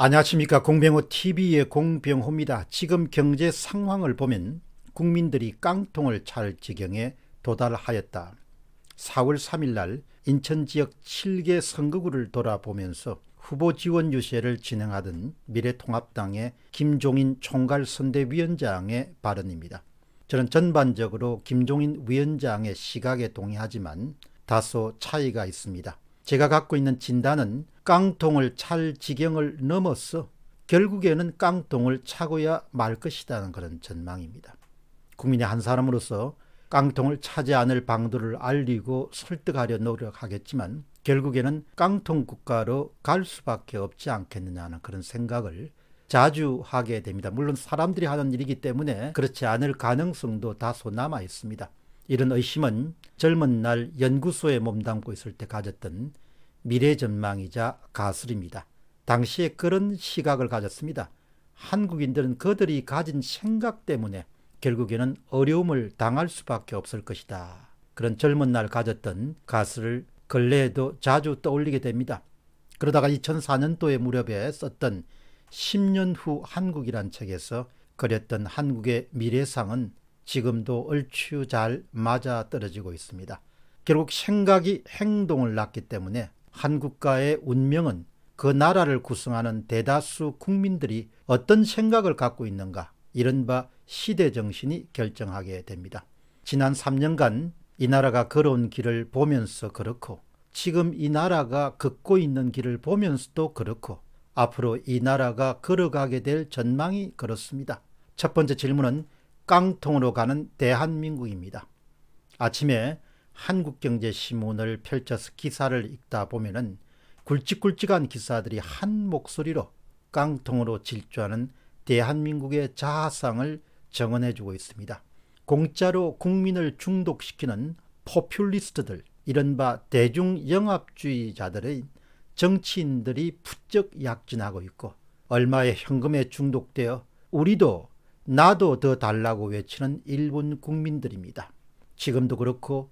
안녕하십니까 공병호 TV의 공병호입니다. 지금 경제 상황을 보면 국민들이 깡통을 찰 지경에 도달하였다. 4월 3일 날 인천 지역 7개 선거구를 돌아보면서 후보 지원 유세를 진행하던 미래통합당의 김종인 총괄 선대위원장의 발언입니다. 저는 전반적으로 김종인 위원장의 시각에 동의하지만 다소 차이가 있습니다. 제가 갖고 있는 진단은 깡통을 찰 지경을 넘어서 결국에는 깡통을 차고야 말 것이라는 그런 전망입니다. 국민의 한 사람으로서 깡통을 차지 않을 방도를 알리고 설득하려 노력하겠지만 결국에는 깡통 국가로 갈 수밖에 없지 않겠느냐는 그런 생각을 자주 하게 됩니다. 물론 사람들이 하는 일이기 때문에 그렇지 않을 가능성도 다소 남아 있습니다. 이런 의심은 젊은 날 연구소에 몸담고 있을 때 가졌던 미래 전망이자 가설입니다. 당시에 그런 시각을 가졌습니다. 한국인들은 그들이 가진 생각 때문에 결국에는 어려움을 당할 수밖에 없을 것이다. 그런 젊은 날 가졌던 가설을 근래에도 자주 떠올리게 됩니다. 그러다가 2004년도의 무렵에 썼던 10년 후 한국이란 책에서 그렸던 한국의 미래상은 지금도 얼추 잘 맞아 떨어지고 있습니다. 결국 생각이 행동을 낳기 때문에 한국가의 운명은 그 나라를 구성하는 대다수 국민들이 어떤 생각을 갖고 있는가 이른바 시대정신이 결정하게 됩니다. 지난 3년간 이 나라가 걸어온 길을 보면서 그렇고 지금 이 나라가 걷고 있는 길을 보면서도 그렇고 앞으로 이 나라가 걸어가게 될 전망이 그렇습니다. 첫 번째 질문은 깡통으로 가는 대한민국입니다. 아침에 한국경제신문을 펼쳐서 기사를 읽다 보면 굵직굵직한 기사들이 한 목소리로 깡통으로 질주하는 대한민국의 자아상을 정언해주고 있습니다. 공짜로 국민을 중독시키는 포퓰리스트들, 이른바 대중영합주의자들의 정치인들이 부쩍 약진하고 있고 얼마의 현금에 중독되어 우리도 나도 더 달라고 외치는 일본 국민들입니다. 지금도 그렇고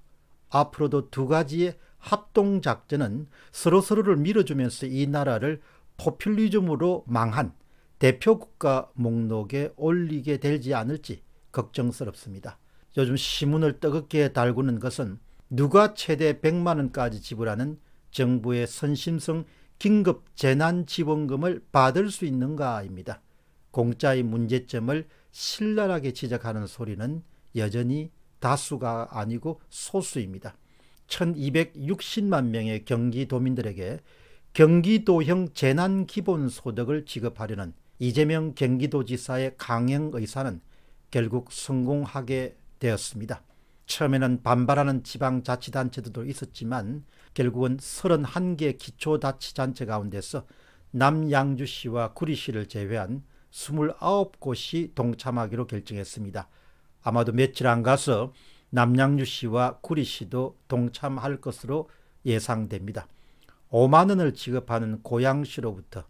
앞으로도 두 가지의 합동작전은 서로서로를 밀어주면서 이 나라를 포퓰리즘으로 망한 대표국가 목록에 올리게 되지 않을지 걱정스럽습니다. 요즘 시문을 뜨겁게 달구는 것은 누가 최대 100만원까지 지불하는 정부의 선심성 긴급재난지원금을 받을 수 있는가입니다. 공짜의 문제점을 신랄하게 지적하는 소리는 여전히 다수가 아니고 소수입니다. 1260만 명의 경기도민들에게 경기도형 재난기본소득을 지급하려는 이재명 경기도지사의 강행 의사는 결국 성공하게 되었습니다. 처음에는 반발하는 지방자치단체들도 있었지만 결국은 31개 기초자치단체 가운데서 남양주시와 구리시를 제외한 29곳이 동참하기로 결정했습니다. 아마도 며칠 안 가서 남양유 씨와 구리 씨도 동참할 것으로 예상됩니다. 5만 원을 지급하는 고양시로부터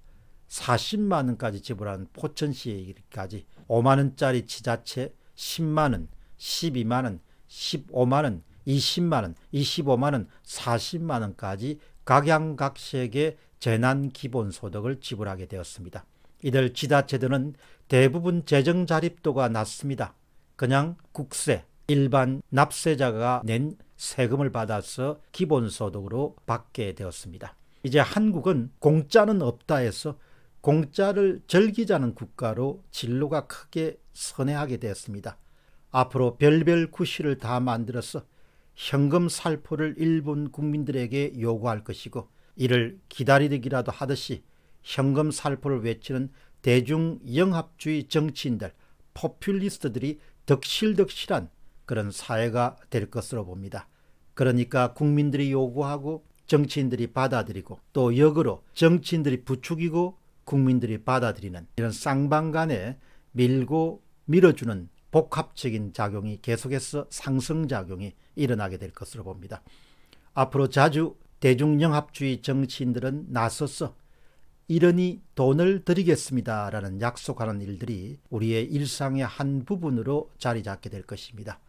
40만 원까지 지불하포천시까지 5만 원짜리 지자체 10만 원, 12만 원, 15만 원, 20만 원, 25만 원, 40만 원까지 각양각색의 재난기본소득을 지불하게 되었습니다. 이들 지자체들은 대부분 재정 자립도가 낮습니다. 그냥 국세, 일반 납세자가 낸 세금을 받아서 기본소득으로 받게 되었습니다. 이제 한국은 공짜는 없다 해서 공짜를 절기자는 국가로 진로가 크게 선회하게 되었습니다. 앞으로 별별 구실을 다 만들어서 현금 살포를 일본 국민들에게 요구할 것이고 이를 기다리기라도 하듯이 현금 살포를 외치는 대중영합주의 정치인들, 포퓰리스트들이 덕실덕실한 그런 사회가 될 것으로 봅니다. 그러니까 국민들이 요구하고 정치인들이 받아들이고 또 역으로 정치인들이 부추기고 국민들이 받아들이는 이런 쌍방 간에 밀고 밀어주는 복합적인 작용이 계속해서 상승작용이 일어나게 될 것으로 봅니다. 앞으로 자주 대중영합주의 정치인들은 나서서 이러니 돈을 드리겠습니다. 라는 약속하는 일들이 우리의 일상의 한 부분으로 자리 잡게 될 것입니다.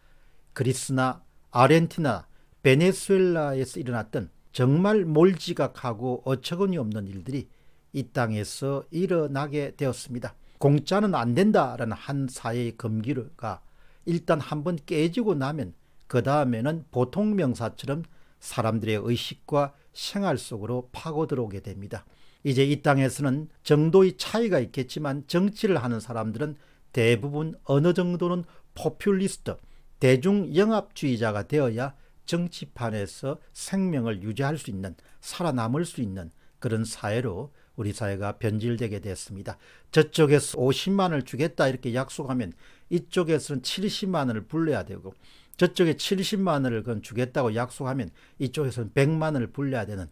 그리스나 아르헨티나, 베네수엘라에서 일어났던 정말 몰지각하고 어처구니 없는 일들이 이 땅에서 일어나게 되었습니다. 공짜는 안 된다라는 한 사회의 금기가 일단 한번 깨지고 나면 그 다음에는 보통 명사처럼 사람들의 의식과 생활 속으로 파고들어오게 됩니다. 이제 이 땅에서는 정도의 차이가 있겠지만 정치를 하는 사람들은 대부분 어느 정도는 포퓰리스트, 대중영합주의자가 되어야 정치판에서 생명을 유지할 수 있는, 살아남을 수 있는 그런 사회로 우리 사회가 변질되게 됐습니다. 저쪽에서 50만을 주겠다 이렇게 약속하면 이쪽에서는 70만을 불러야 되고 저쪽에 70만을 건 주겠다고 약속하면 이쪽에서는 100만을 불러야 되는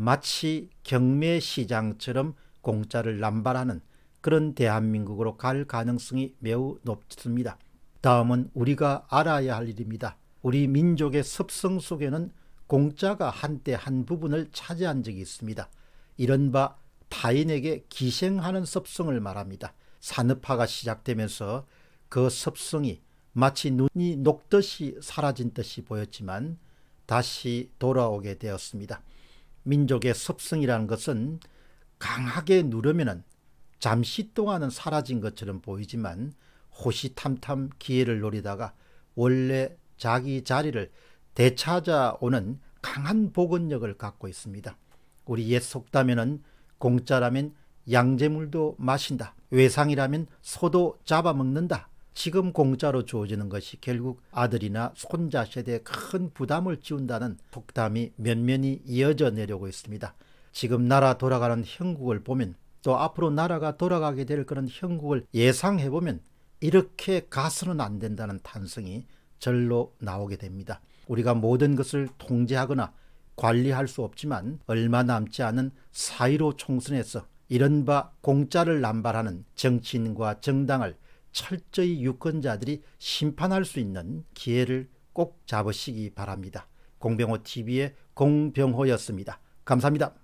마치 경매시장처럼 공짜를 남발하는 그런 대한민국으로 갈 가능성이 매우 높습니다. 다음은 우리가 알아야 할 일입니다. 우리 민족의 습성 속에는 공짜가 한때 한 부분을 차지한 적이 있습니다. 이른바 타인에게 기생하는 습성을 말합니다. 산업화가 시작되면서 그 습성이 마치 눈이 녹듯이 사라진 듯이 보였지만 다시 돌아오게 되었습니다. 민족의 습성이라는 것은 강하게 누르면 잠시 동안은 사라진 것처럼 보이지만 호시탐탐 기회를 노리다가 원래 자기 자리를 되찾아오는 강한 복원력을 갖고 있습니다. 우리 옛 속담에는 공짜라면 양재물도 마신다. 외상이라면 소도 잡아먹는다. 지금 공짜로 주어지는 것이 결국 아들이나 손자 세대에 큰 부담을 지운다는 속담이 면면히 이어져 내려오고 있습니다. 지금 나라 돌아가는 형국을 보면 또 앞으로 나라가 돌아가게 될 그런 형국을 예상해보면 이렇게 가서는 안 된다는 탄성이 절로 나오게 됩니다. 우리가 모든 것을 통제하거나 관리할 수 없지만 얼마 남지 않은 사이로 총선에서 이른바 공짜를 남발하는 정치인과 정당을 철저히 유권자들이 심판할 수 있는 기회를 꼭 잡으시기 바랍니다. 공병호 TV의 공병호였습니다. 감사합니다.